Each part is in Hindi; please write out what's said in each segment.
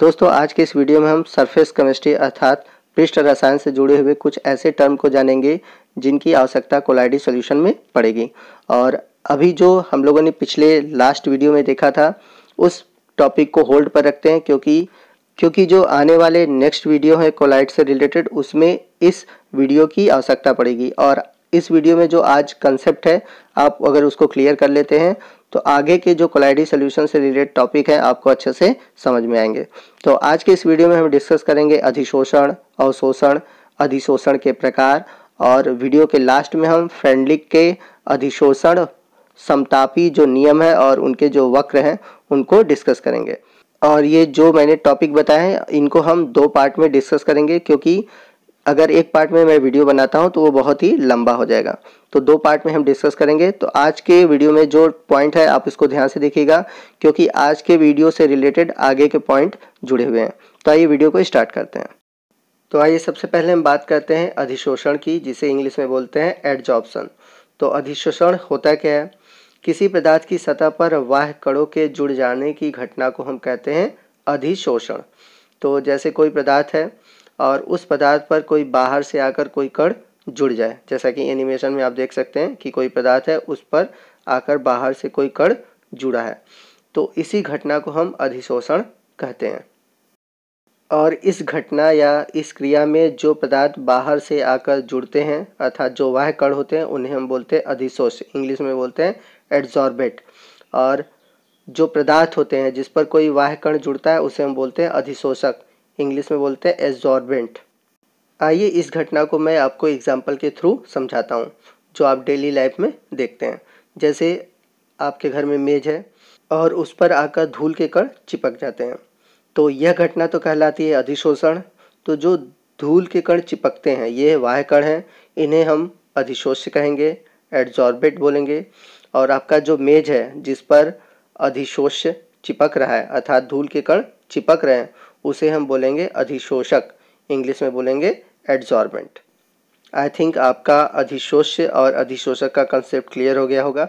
दोस्तों आज के इस वीडियो में हम सरफेस केमिस्ट्री अर्थात पृष्ठ रसायन से जुड़े हुए कुछ ऐसे टर्म को जानेंगे जिनकी आवश्यकता कोलाइडी सोल्यूशन में पड़ेगी और अभी जो हम लोगों ने पिछले लास्ट वीडियो में देखा था उस टॉपिक को होल्ड पर रखते हैं क्योंकि क्योंकि जो आने वाले नेक्स्ट वीडियो है कोलाइड से रिलेटेड उसमें इस वीडियो की आवश्यकता पड़ेगी और इस वीडियो में जो आज कंसेप्ट है आप अगर उसको क्लियर कर लेते हैं तो आगे के जो कोलाइडी सोल्यूशन से रिलेटेड टॉपिक है आपको अच्छे से समझ में आएंगे तो आज के इस वीडियो में हम डिस्कस करेंगे अधिशोषण अवशोषण अधिशोषण के प्रकार और वीडियो के लास्ट में हम फ्रेंडलिक के अधिशोषण समतापी जो नियम है और उनके जो वक्र हैं उनको डिस्कस करेंगे और ये जो मैंने टॉपिक बताए हैं इनको हम दो पार्ट में डिस्कस करेंगे क्योंकि अगर एक पार्ट में मैं वीडियो बनाता हूँ तो वो बहुत ही लंबा हो जाएगा तो दो पार्ट में हम डिस्कस करेंगे तो आज के वीडियो में जो पॉइंट है आप इसको ध्यान से देखिएगा क्योंकि आज के वीडियो से रिलेटेड आगे के पॉइंट जुड़े हुए हैं तो आइए वीडियो को स्टार्ट करते हैं तो आइए सबसे पहले हम बात करते हैं अधिशोषण की जिसे इंग्लिश में बोलते हैं एडजॉर्प्शन तो अधिशोषण होता क्या है किसी पदार्थ की सतह पर वाह कणों के जुड़ जाने की घटना को हम कहते हैं अधिशोषण तो जैसे कोई पदार्थ है और उस पदार्थ पर कोई बाहर से आकर कोई कण जुड़ जाए जैसा कि एनिमेशन में आप देख सकते हैं कि कोई पदार्थ है उस पर आकर बाहर से कोई कण जुड़ा है तो इसी घटना को हम अधिशोषण कहते हैं और इस घटना या इस क्रिया में जो पदार्थ बाहर से आकर जुड़ते हैं अर्थात जो वाह कण होते हैं उन्हें हम बोलते हैं अधिशोष इंग्लिश में बोलते हैं एड्जॉर्बेट और जो पदार्थ होते हैं जिस पर कोई वाह कण जुड़ता है उसे हम बोलते हैं अधिशोषक इंग्लिश में बोलते हैं एजॉर्बेंट आइए इस घटना को मैं आपको एग्जाम्पल के थ्रू समझाता हूँ जो आप डेली लाइफ में देखते हैं जैसे आपके घर में मेज है और उस पर आकर धूल के कण चिपक जाते हैं तो यह घटना तो कहलाती है अधिशोषण तो जो धूल के कण चिपकते हैं ये वाह कण हैं इन्हें हम अधिशोष कहेंगे एडजॉर्बेट बोलेंगे और आपका जो मेज है जिस पर अधिशोष चिपक रहा है अर्थात धूल के कण चिपक रहे हैं उसे हम बोलेंगे अधिशोषक इंग्लिश में बोलेंगे एड्जॉर्बेंट आई थिंक आपका अधिशोष्य और अधिशोषक का कंसेप्ट क्लियर हो गया होगा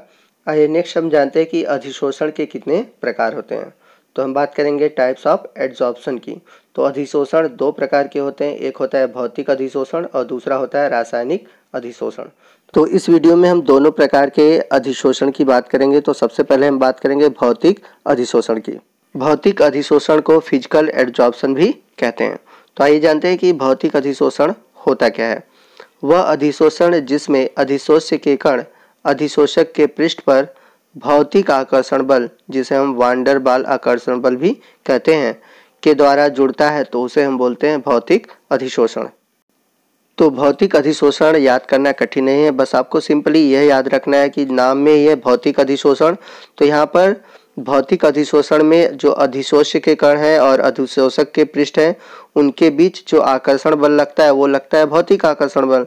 आइए नेक्स्ट हम जानते हैं कि अधिशोषण के कितने प्रकार होते हैं तो हम बात करेंगे टाइप्स ऑफ एड्जॉर्प्शन की तो अधिशोषण दो प्रकार के होते हैं एक होता है भौतिक अधिशोषण और दूसरा होता है रासायनिक अधिशोषण तो इस वीडियो में हम दोनों प्रकार के अधिशोषण की बात करेंगे तो सबसे पहले हम बात करेंगे भौतिक अधिशोषण की भौतिक अधिशोषण को फिजिकल एडजॉर्प्शन भी कहते हैं तो आइए जानते हैं कि भौतिक अधिशोषण होता क्या है वह अधिशोषण जिसमें अधिशोष्य के कण अधिशोषक के पृष्ठ पर भौतिक आकर्षण बल जिसे हम वांडर बाल आकर्षण बल भी कहते हैं के द्वारा जुड़ता है तो उसे हम बोलते हैं भौतिक अधिशोषण तो भौतिक अधिशोषण याद करना कठिन नहीं है बस आपको सिंपली यह याद रखना है कि नाम में यह भौतिक अधिशोषण तो यहाँ पर भौतिक अधिशोषण में जो अधिशोष्य के कण हैं और अधिशोषक के पृष्ठ हैं उनके बीच जो आकर्षण बल लगता है वो लगता है भौतिक आकर्षण बल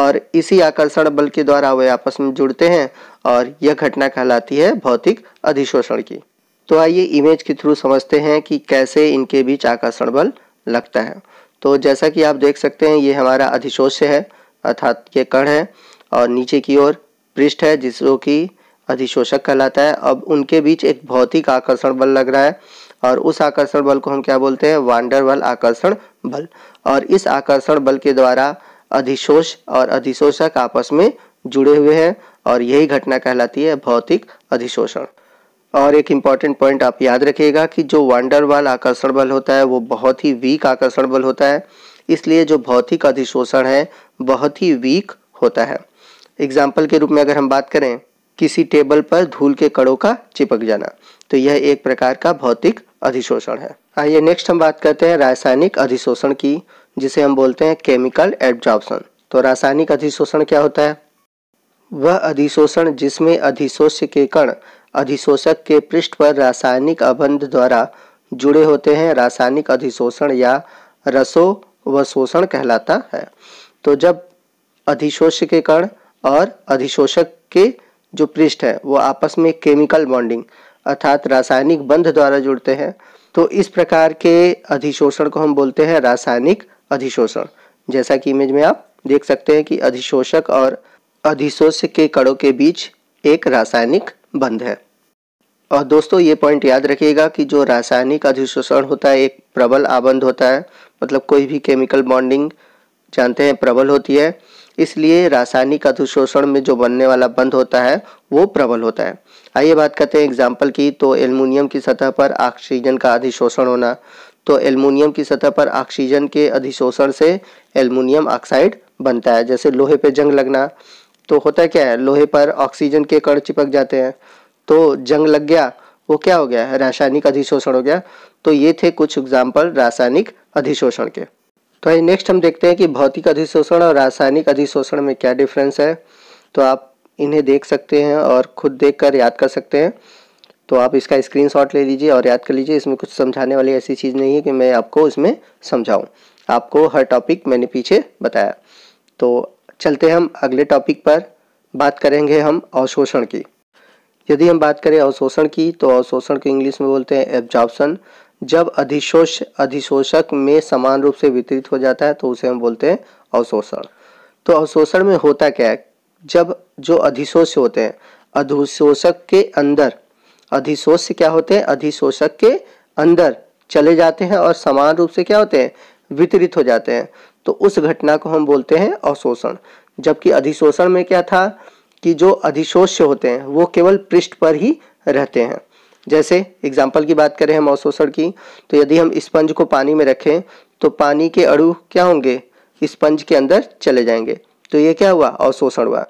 और इसी आकर्षण बल के द्वारा वे आपस में जुड़ते हैं और यह घटना कहलाती है भौतिक अधिशोषण की तो आइए इमेज के थ्रू समझते हैं कि कैसे इनके बीच आकर्षण बल लगता है तो जैसा कि आप देख सकते हैं ये हमारा अधिशोष्य है अर्थात ये कण है और नीचे की ओर पृष्ठ है जिसको कि अधिशोषक कहलाता है अब उनके बीच एक भौतिक आकर्षण बल लग रहा है और उस आकर्षण बल को हम क्या बोलते हैं वांडर बल आकर्षण बल और इस आकर्षण बल के द्वारा अधिशोष और अधिशोषक आपस में जुड़े हुए हैं और यही घटना कहलाती है भौतिक अधिशोषण और एक इम्पॉर्टेंट पॉइंट आप याद रखिएगा कि जो वांडर बल आकर्षण बल होता है वो बहुत ही वीक आकर्षण बल होता है इसलिए जो भौतिक अधिशोषण है बहुत ही वीक होता है एग्जाम्पल के रूप में अगर हम बात करें किसी टेबल पर धूल के कड़ों का चिपक जाना तो यह एक प्रकार का भौतिक अधिशोषण है आइए नेक्स्ट हम बात करते हैं रासायनिक अधिशोषण की जिसे हम बोलते हैं केमिकल एब्जॉर्प्शन तो रासायनिक अधिशोषण क्या होता है वह अधिशोषण जिसमें अधिशोष्य के कण अधिशोषक के पृष्ठ पर रासायनिक अबंध द्वारा जुड़े होते हैं रासायनिक अधिशोषण या रसो व शोषण कहलाता है तो जब अधिशोष्य के कण और अधिशोषक के जो पृष्ठ है वो आपस में केमिकल बॉन्डिंग अर्थात रासायनिक बंध द्वारा जुड़ते हैं तो इस प्रकार के अधिशोषण को हम बोलते हैं रासायनिक अधिशोषण जैसा कि इमेज में आप देख सकते हैं कि अधिशोषक और अधिशोष्य के कणों के बीच एक रासायनिक बंध है और दोस्तों ये पॉइंट याद रखिएगा कि जो रासायनिक अधिशोषण होता है एक प्रबल आबंध होता है मतलब कोई भी केमिकल बॉन्डिंग जानते हैं प्रबल होती है इसलिए रासायनिक अधुशोषण में जो बनने वाला बंध होता है वो प्रबल होता है आइए बात करते हैं एग्जाम्पल की तो एल्युमिनियम की सतह पर ऑक्सीजन का अधिशोषण होना तो एल्युमिनियम की सतह पर ऑक्सीजन के अधिशोषण से एल्युमिनियम ऑक्साइड बनता है जैसे लोहे पे जंग लगना तो होता है क्या है लोहे पर ऑक्सीजन के कण चिपक जाते हैं तो जंग लग गया वो क्या हो गया रासायनिक अधिशोषण हो गया तो ये थे कुछ एग्जाम्पल रासायनिक अधिशोषण के तो आइए नेक्स्ट हम देखते हैं कि भौतिक अधिशोषण और रासायनिक अधिशोषण में क्या डिफरेंस है तो आप इन्हें देख सकते हैं और खुद देखकर याद कर सकते हैं तो आप इसका स्क्रीनशॉट ले लीजिए और याद कर लीजिए इसमें कुछ समझाने वाली ऐसी चीज़ नहीं है कि मैं आपको इसमें समझाऊं आपको हर टॉपिक मैंने पीछे बताया तो चलते हम अगले टॉपिक पर बात करेंगे हम अवशोषण की यदि हम बात करें अवशोषण की तो अवशोषण को इंग्लिश में बोलते हैं एब्जॉर्प्शन जब अधिशोष अधिशोषक में समान रूप से वितरित हो जाता है तो उसे हम बोलते हैं अवशोषण तो अवशोषण में होता क्या है जब जो अधिशोष होते हैं अधिशोषक के अंदर अधिशोष क्या होते हैं अधिशोषक के अंदर चले जाते हैं और समान रूप से क्या होते हैं वितरित हो जाते हैं तो उस घटना को हम बोलते हैं अवशोषण जबकि अधिशोषण में क्या था कि जो अधिशोष होते हैं वो केवल पृष्ठ पर ही रहते हैं जैसे एग्जाम्पल की बात करें हम अवशोषण की तो यदि हम स्पंज को पानी में रखें तो पानी के अड़ू क्या होंगे स्पंज के अंदर चले जाएंगे तो ये क्या हुआ अवशोषण हुआ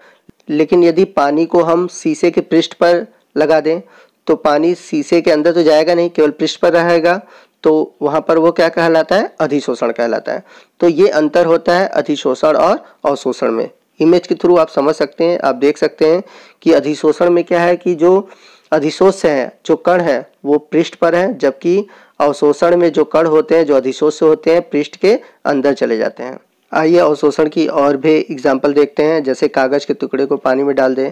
लेकिन यदि पानी को हम शीशे के पृष्ठ पर लगा दें तो पानी शीशे के अंदर तो जाएगा नहीं केवल पृष्ठ पर रहेगा तो वहाँ पर वो क्या कहलाता है अधिशोषण कहलाता है तो ये अंतर होता है अधिशोषण और अवशोषण में इमेज के थ्रू आप समझ सकते हैं आप देख सकते हैं कि अधिशोषण में क्या है कि जो अधिशोष हैं जो कण हैं वो पृष्ठ पर हैं जबकि अवशोषण में जो कण होते हैं जो अधिशोष होते हैं पृष्ठ के अंदर चले जाते हैं आइए अवशोषण की और भी एग्जाम्पल देखते हैं जैसे कागज़ के टुकड़े को पानी में डाल दें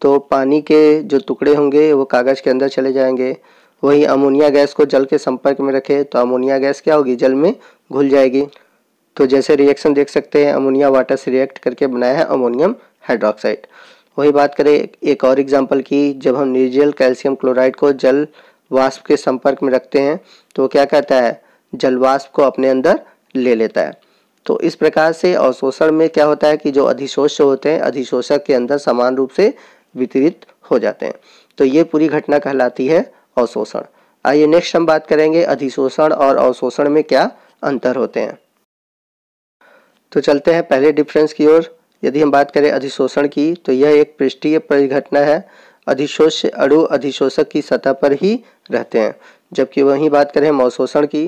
तो पानी के जो टुकड़े होंगे वो कागज़ के अंदर चले जाएंगे वही अमोनिया गैस को जल के संपर्क में रखें तो अमोनिया गैस क्या होगी जल में घुल जाएगी तो जैसे रिएक्शन देख सकते हैं अमोनिया वाटर से रिएक्ट करके बनाया है अमोनियम हाइड्रोक्साइड वही बात करें एक और एग्जाम्पल की जब हम निर्जल कैल्शियम क्लोराइड को जल वाष्प के संपर्क में रखते हैं तो क्या कहता है जल वाष्प को अपने अंदर ले लेता है तो इस प्रकार से अवशोषण में क्या होता है कि जो अधिशोष होते हैं अधिशोषक के अंदर समान रूप से वितरित हो जाते हैं तो ये पूरी घटना कहलाती है अवशोषण आइए नेक्स्ट हम बात करेंगे अधिशोषण और अवशोषण में क्या अंतर होते हैं तो चलते हैं पहले डिफरेंस की ओर यदि हम बात करें अधिशोषण की तो यह एक पृष्ठीय परिघटना है अधिशोष अड़ु अधिशोषक की सतह पर ही रहते हैं जबकि वहीं बात करें मौशोषण की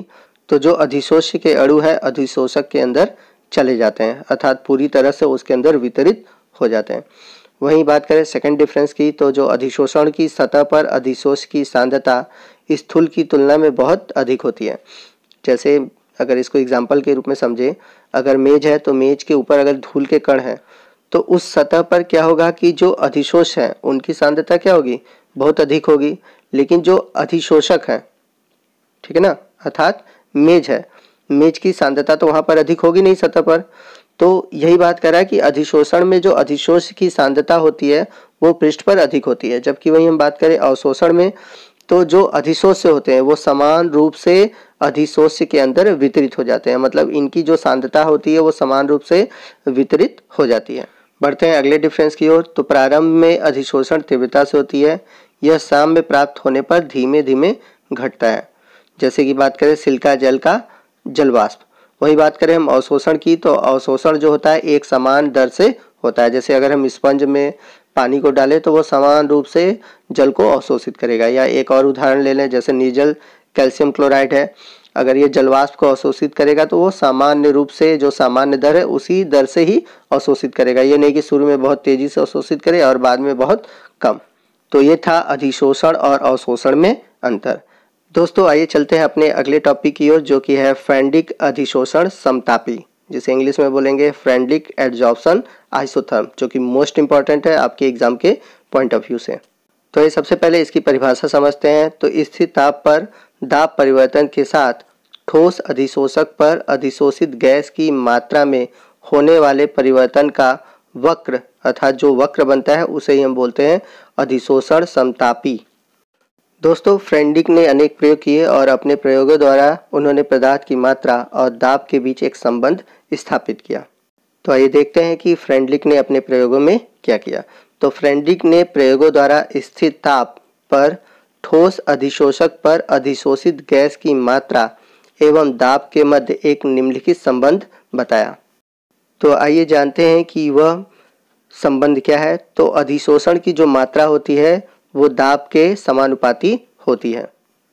तो जो अधिशोष के अड़ु है अधिशोषक के अंदर चले जाते हैं अर्थात पूरी तरह से उसके अंदर वितरित हो जाते हैं वहीं बात करें सेकंड डिफरेंस की तो जो अधिशोषण की सतह पर अधिशोष की सांद्रता स्थूल की तुलना में बहुत अधिक होती है जैसे अगर इसको एग्जाम्पल के रूप में समझें अगर मेज है तो मेज के ऊपर अगर धूल के कण हैं तो उस सतह पर क्या होगा कि जो अधिशोष हैं उनकी सांद्रता क्या होगी बहुत अधिक होगी लेकिन जो अधिशोषक हैं ठीक है ना अर्थात मेज है मेज की सांद्रता तो वहाँ पर अधिक होगी नहीं सतह पर तो यही बात कर रहा है कि अधिशोषण में जो अधिशोष की सांद्रता होती है वो पृष्ठ पर अधिक होती है जबकि वही हम बात करें अवशोषण में तो जो अधिशोष्य होते हैं वो समान रूप से अधिशोष्य के अंदर वितरित हो जाते हैं मतलब इनकी जो सांद्रता होती है वो समान रूप से वितरित हो जाती है बढ़ते हैं अगले डिफरेंस की ओर तो प्रारंभ में अधिशोषण तीव्रता से होती है यह शाम में प्राप्त होने पर धीमे धीमे घटता है जैसे कि बात करें सिल्का जल का जलवाष्प वही बात करें हम अवशोषण की तो अवशोषण जो होता है एक समान दर से होता है जैसे अगर हम स्पंज में पानी को डालें तो वो समान रूप से जल को अवशोषित करेगा या एक और उदाहरण ले लें जैसे निर्जल कैल्शियम क्लोराइड है अगर ये जलवाष्प को अवशोषित करेगा तो वो सामान्य रूप से जो सामान्य दर है उसी दर से ही अवशोषित करेगा ये नहीं कि शुरू में बहुत तेजी से अवशोषित करे और बाद में बहुत कम तो ये था अधिशोषण और अवशोषण में अंतर दोस्तों आइए चलते हैं अपने अगले टॉपिक की ओर जो कि है फैंडिक अधिशोषण समतापी जिसे इंग्लिश में बोलेंगे फ्रेंडलिक एडजॉर्प्शन आइसोथर्म जो कि मोस्ट इंपॉर्टेंट है आपके एग्जाम के पॉइंट ऑफ व्यू से तो ये सबसे पहले इसकी परिभाषा समझते हैं तो स्थिर ताप पर दाब परिवर्तन के साथ ठोस अधिशोषक पर अधिशोषित गैस की मात्रा में होने वाले परिवर्तन का वक्र अर्थात जो वक्र बनता है उसे ही हम बोलते हैं अधिशोषण समतापी दोस्तों फ्रेंडिक ने अनेक प्रयोग किए और अपने प्रयोगों द्वारा उन्होंने पदार्थ की मात्रा और दाब के बीच एक संबंध स्थापित किया तो आइए देखते हैं कि फ्रेंडलिक ने अपने प्रयोगों में क्या किया तो फ्रेंडलिक ने प्रयोगों द्वारा स्थिर ताप पर ठोस अधिशोषक पर अधिशोषित गैस की मात्रा एवं दाब के मध्य एक निम्नलिखित संबंध बताया तो आइए जानते हैं कि वह संबंध क्या है तो अधिशोषण की जो मात्रा होती है वो दाब के समानुपाती होती है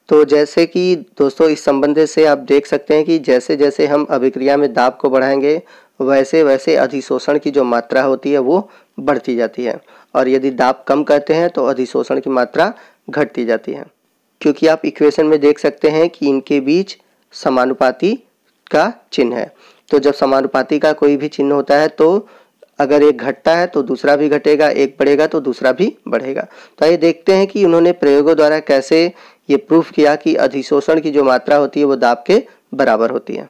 तो जैसे कि दोस्तों इस संबंध से आप देख सकते हैं कि जैसे जैसे हम अभिक्रिया में दाब को बढ़ाएंगे वैसे वैसे अधिशोषण की जो मात्रा होती है वो बढ़ती जाती है और यदि दाब कम करते हैं तो अधिशोषण की मात्रा घटती जाती है क्योंकि आप इक्वेशन में देख सकते हैं कि इनके बीच समानुपाती का चिन्ह है तो जब समानुपाती का कोई भी चिन्ह होता है तो अगर एक घटता है तो दूसरा भी घटेगा एक बढ़ेगा तो दूसरा भी बढ़ेगा तो ये देखते हैं कि उन्होंने प्रयोगों द्वारा कैसे ये प्रूफ किया कि अधिशोषण की जो मात्रा होती है वो दाब के बराबर होती है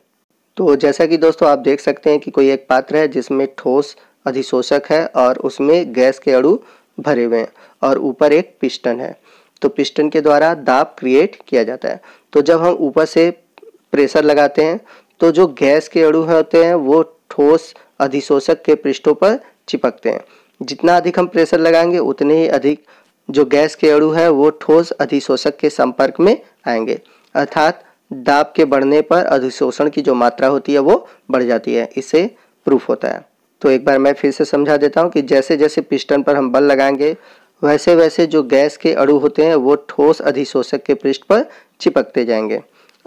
तो जैसा कि दोस्तों आप देख सकते हैं कि कोई एक पात्र है जिसमें ठोस अधिशोषक है और उसमें गैस के अड़ू भरे हुए हैं और ऊपर एक पिस्टन है तो पिस्टन के द्वारा दाब क्रिएट किया जाता है तो जब हम ऊपर से प्रेशर लगाते हैं तो जो गैस के अड़ू होते हैं वो ठोस अधिशोषक के पृष्ठों पर चिपकते हैं जितना अधिक हम प्रेशर लगाएंगे उतने ही अधिक जो गैस के अड़ु है वो ठोस अधिशोषक के संपर्क में आएंगे अर्थात दाब के बढ़ने पर अधिशोषण की जो मात्रा होती है वो बढ़ जाती है इससे प्रूफ होता है तो एक बार मैं फिर से समझा देता हूँ कि जैसे जैसे पिस्टन पर हम बल लगाएंगे वैसे वैसे जो गैस के अड़ु होते हैं वो ठोस अधिशोषक के पृष्ठ पर चिपकते जाएंगे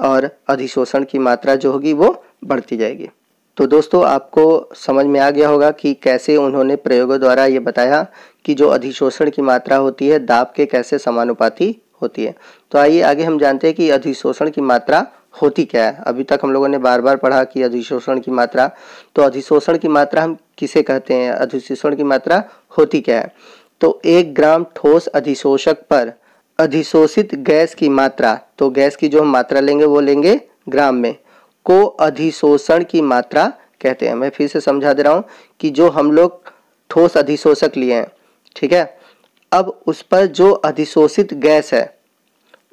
और अधिशोषण की मात्रा जो होगी वो बढ़ती जाएगी तो दोस्तों आपको समझ में आ गया होगा कि कैसे उन्होंने प्रयोगों द्वारा ये बताया कि जो अधिशोषण की मात्रा होती है दाब के कैसे समानुपाती होती है तो आइए आगे हम जानते हैं कि अधिशोषण की मात्रा होती क्या है अभी तक हम लोगों ने बार बार पढ़ा कि अधिशोषण की मात्रा तो अधिशोषण की मात्रा हम किसे कहते हैं अधिशोषण की मात्रा होती क्या है तो एक ग्राम ठोस अधिशोषक पर अधिशोषित गैस की मात्रा तो गैस की जो हम मात्रा लेंगे वो लेंगे ग्राम में को अधिशोषण की मात्रा कहते हैं मैं फिर से समझा दे रहा हूँ कि जो हम लोग ठोस अधिशोषक लिए हैं ठीक है अब उस पर जो अधिशोषित गैस है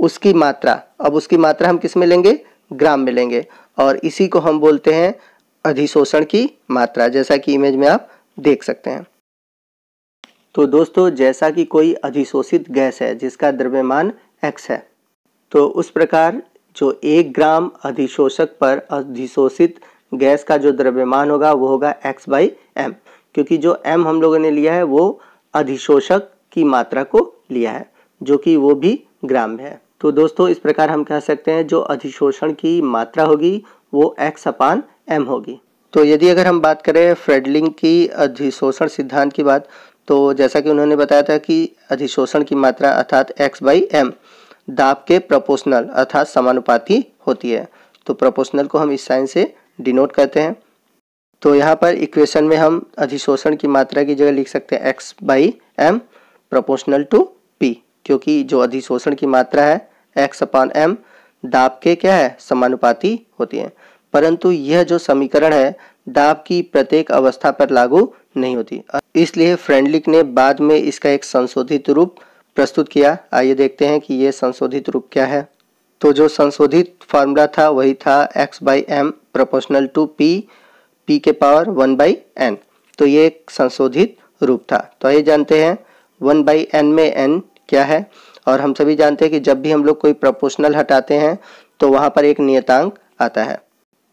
उसकी मात्रा अब उसकी मात्रा हम किस में लेंगे ग्राम में लेंगे और इसी को हम बोलते हैं अधिशोषण की मात्रा जैसा कि इमेज में आप देख सकते हैं तो दोस्तों जैसा कि कोई अधिशोषित गैस है जिसका द्रव्यमान एक्स है तो उस प्रकार जो एक ग्राम अधिशोषक पर अधिशोषित गैस का जो द्रव्यमान होगा वो होगा एक्स बाई एम क्योंकि जो एम हम लोगों ने लिया है वो अधिशोषक की मात्रा को लिया है जो कि वो भी ग्राम में है तो दोस्तों इस प्रकार हम कह सकते हैं जो अधिशोषण की मात्रा होगी वो एक्स अपान एम होगी तो यदि अगर हम बात करें फ्रेडलिंग की अधिशोषण सिद्धांत की बात तो जैसा कि उन्होंने बताया था कि अधिशोषण की मात्रा अर्थात एक्स बाई एम दाब के प्रोपोर्शनल अर्थात समानुपाती होती है तो प्रोपोर्शनल को हम इस साइन से डिनोट करते हैं तो यहाँ पर इक्वेशन में हम अधिशोषण की मात्रा की जगह लिख सकते हैं X by M proportional to P क्योंकि जो अधिशोषण की मात्रा है एक्स अपॉन एम दाब के क्या है समानुपाती होती है परंतु यह जो समीकरण है दाब की प्रत्येक अवस्था पर लागू नहीं होती इसलिए फ्रेंडलिक ने बाद में इसका एक संशोधित रूप प्रस्तुत किया आइए देखते हैं कि ये संशोधित रूप क्या है तो जो संशोधित फार्मूला था वही था X by M proportional to P P के पावर वन बाई एन तो ये एक संशोधित रूप था तो आइए जानते हैं वन बाई एन में एन क्या है और हम सभी जानते हैं कि जब भी हम लोग कोई प्रपोर्शनल हटाते हैं तो वहाँ पर एक नियतांक आता है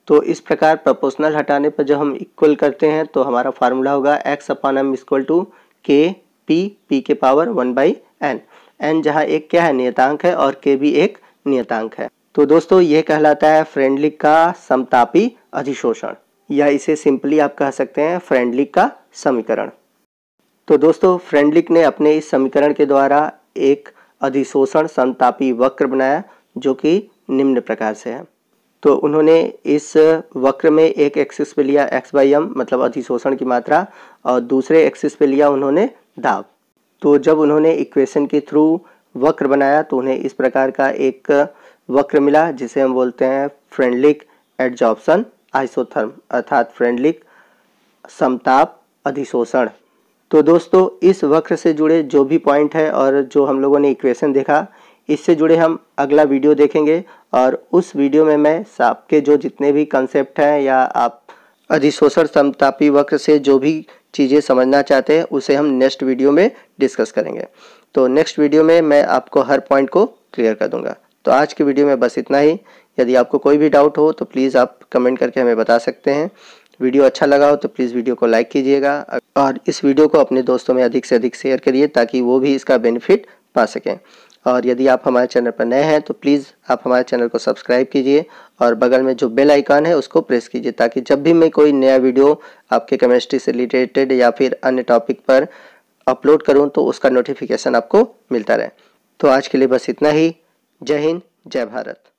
तो इस प्रकार प्रपोर्शनल हटाने पर जब हम इक्वल करते हैं तो हमारा फार्मूला होगा X upon M equal to K P P के power one by N N जहाँ एक क्या है नियतांक है और के भी एक नियतांक है तो दोस्तों ये कहलाता है फ्रेंडली का समतापी अधिशोषण या इसे सिंपली आप कह सकते हैं फ्रेंडली का समीकरण तो दोस्तों फ्रेंडलिक ने अपने इस समीकरण के द्वारा एक अधिशोषण समतापी वक्र बनाया जो कि निम्न प्रकार से है तो उन्होंने इस वक्र में एक एक्सिस पे लिया एक्स बाई एम मतलब अधिशोषण की मात्रा और दूसरे एक्सिस पे लिया उन्होंने दाब तो जब उन्होंने इक्वेशन के थ्रू वक्र बनाया तो उन्हें इस प्रकार का एक वक्र मिला जिसे हम बोलते हैं फ्रेंडलिक एडजॉप्सन आइसोथर्म अर्थात फ्रेंडलिक समताप अधिशोषण तो दोस्तों इस वक्र से जुड़े जो भी पॉइंट है और जो हम लोगों ने इक्वेशन देखा इससे जुड़े हम अगला वीडियो देखेंगे और उस वीडियो में मैं आपके जो जितने भी कंसेप्ट हैं या आप अधिशोषण समतापी वक्र से जो भी चीज़ें समझना चाहते हैं उसे हम नेक्स्ट वीडियो में डिस्कस करेंगे तो नेक्स्ट वीडियो में मैं आपको हर पॉइंट को क्लियर कर दूंगा तो आज की वीडियो में बस इतना ही यदि आपको कोई भी डाउट हो तो प्लीज़ आप कमेंट करके हमें बता सकते हैं वीडियो अच्छा लगा हो तो प्लीज़ वीडियो को लाइक कीजिएगा और इस वीडियो को अपने दोस्तों में अधिक से अधिक शेयर करिए ताकि वो भी इसका बेनिफिट पा सकें और यदि आप हमारे चैनल पर नए हैं तो प्लीज़ आप हमारे चैनल को सब्सक्राइब कीजिए और बगल में जो बेल आइकन है उसको प्रेस कीजिए ताकि जब भी मैं कोई नया वीडियो आपके केमिस्ट्री से रिलेटेड या फिर अन्य टॉपिक पर अपलोड करूं तो उसका नोटिफिकेशन आपको मिलता रहे तो आज के लिए बस इतना ही जय हिंद जय भारत